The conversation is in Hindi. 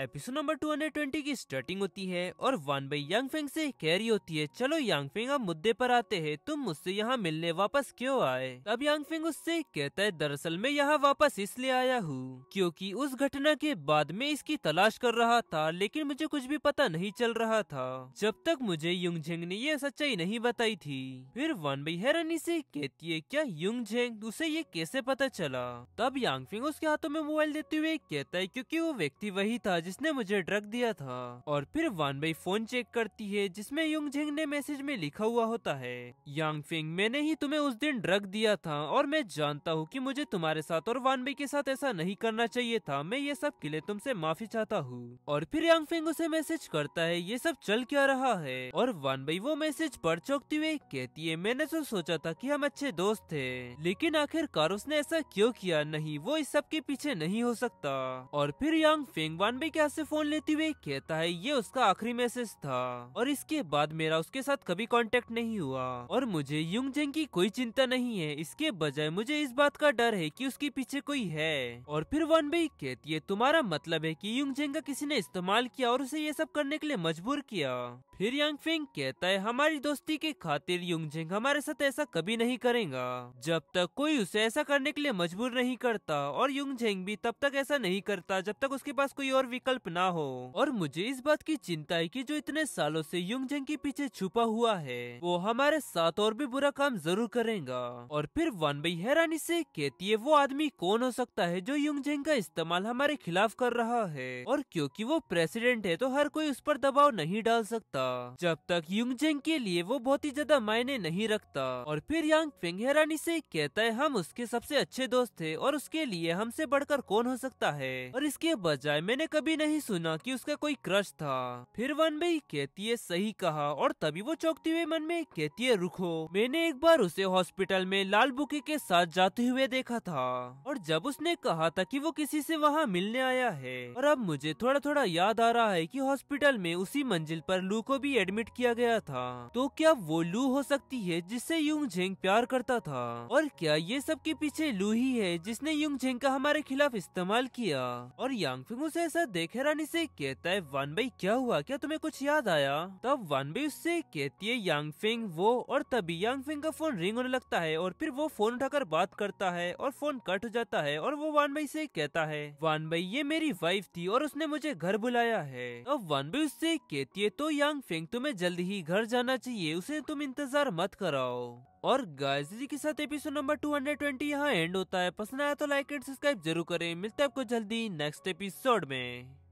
एपिसोड नंबर 220 की स्टार्टिंग होती है और वन बाई यंग फेंग से कह रही होती है चलो यांग फेंग अब मुद्दे पर आते हैं तुम मुझसे यहाँ मिलने वापस क्यों आए तब यांग फेंग उससे कहता है दरअसल मैं यहाँ वापस इसलिए आया हूँ क्योंकि उस घटना के बाद में इसकी तलाश कर रहा था लेकिन मुझे कुछ भी पता नहीं चल रहा था जब तक मुझे युग झेंग ने यह सच्चाई नहीं बताई थी फिर वन बाई हैरानी से कहती है क्या युग झेंग उसे ये कैसे पता चला तब यांग फेंग उसके हाथों में मोबाइल देते हुए कहता है क्यूँकी वो व्यक्ति वही था जिसने मुझे ड्रग दिया था और फिर वान बाई फोन चेक करती है जिसमे युग झिंग ने मैसेज में लिखा हुआ होता है यांग फिंग मैंने ही तुम्हें उस दिन ड्रग दिया था और मैं जानता हूँ की मुझे तुम्हारे साथ और वान बाई के साथ ऐसा नहीं करना चाहिए था मैं ये सब के लिए तुमसे माफी चाहता हूँ और फिर यांग फिंग उसे मैसेज करता है ये सब चल क्या रहा है और वान बाई वो मैसेज पढ़ चौकती हुई कहती है मैंने तो सोचा था कि हम अच्छे दोस्त थे लेकिन आखिरकार उसने ऐसा क्यों किया नहीं वो इस सब के पीछे नहीं हो सकता और फिर यांग फिंग वान के हाथ से फोन लेते हुए कहता है ये उसका आखिरी मैसेज था और इसके बाद मेरा उसके साथ कभी कांटेक्ट नहीं हुआ और मुझे युग जंग की कोई चिंता नहीं है इसके बजाय मुझे इस बात का डर है कि उसके पीछे कोई है और फिर वन भाई कहती है तुम्हारा मतलब है कि युग जंग का किसी ने इस्तेमाल किया और उसे ये सब करने के लिए मजबूर किया फिर फेंग कहता है हमारी दोस्ती के खातिर युंगजिंग हमारे साथ ऐसा कभी नहीं करेगा जब तक कोई उसे ऐसा करने के लिए मजबूर नहीं करता और युंगजेंग भी तब तक ऐसा नहीं करता जब तक उसके पास कोई और विकल्प ना हो और मुझे इस बात की चिंता है कि जो इतने सालों से युंगजेंग के पीछे छुपा हुआ है वो हमारे साथ और भी बुरा काम जरूर करेगा और फिर वन बाई हैरानी से कहती है वो आदमी कौन हो सकता है जो युंगजेंग का इस्तेमाल हमारे खिलाफ कर रहा है और क्यूँकी वो प्रेसिडेंट है तो हर कोई उस पर दबाव नहीं डाल सकता सकता जब तक युंगजेंग के लिए वो बहुत ही ज्यादा मायने नहीं रखता और फिर यांग फेंग हैरानी से कहता है हम उसके सबसे अच्छे दोस्त थे और उसके लिए हमसे बढ़कर कौन हो सकता है और इसके बजाय मैंने कभी नहीं सुना कि उसका कोई क्रश था फिर वन भाई कहती है सही कहा और तभी वो चौकते हुए मन में कहती है रुको मैंने एक बार उसे हॉस्पिटल में लाल बुके के साथ जाते हुए देखा था और जब उसने कहा था कि वो किसी ऐसी वहाँ मिलने आया है और अब मुझे थोड़ा थोड़ा याद आ रहा है की हॉस्पिटल में उसी मंजिल आरोप लू को भी एडमिट किया गया था तो क्या वो लू हो सकती है जिससे युग झेंग प्यार करता था और क्या ये सब के पीछे लू ही है जिसने युंग झेंग का हमारे खिलाफ इस्तेमाल किया और यांग उसे ऐसा देखे रानी ऐसी कहता है वान भाई क्या हुआ क्या तुम्हें कुछ याद आया तब वान भाई उससे कहती है यांग फिंग वो और तभी यांग फिंग का फोन रिंग होने लगता है और फिर वो फोन उठाकर बात करता है और फोन कट हो जाता है और वो वान भाई से कहता है वान भाई ये मेरी वाइफ थी और उसने मुझे घर बुलाया है अब वान भाई उससे कहती है तो यांग फेंग तुम्हें जल्द ही घर जाना चाहिए उसे तुम इंतजार मत कराओ और जी के साथ एपिसोड नंबर 220 यहाँ एंड होता है पसंद आया तो लाइक एंड सब्सक्राइब जरूर करें मिलते हैं आपको जल्दी नेक्स्ट एपिसोड में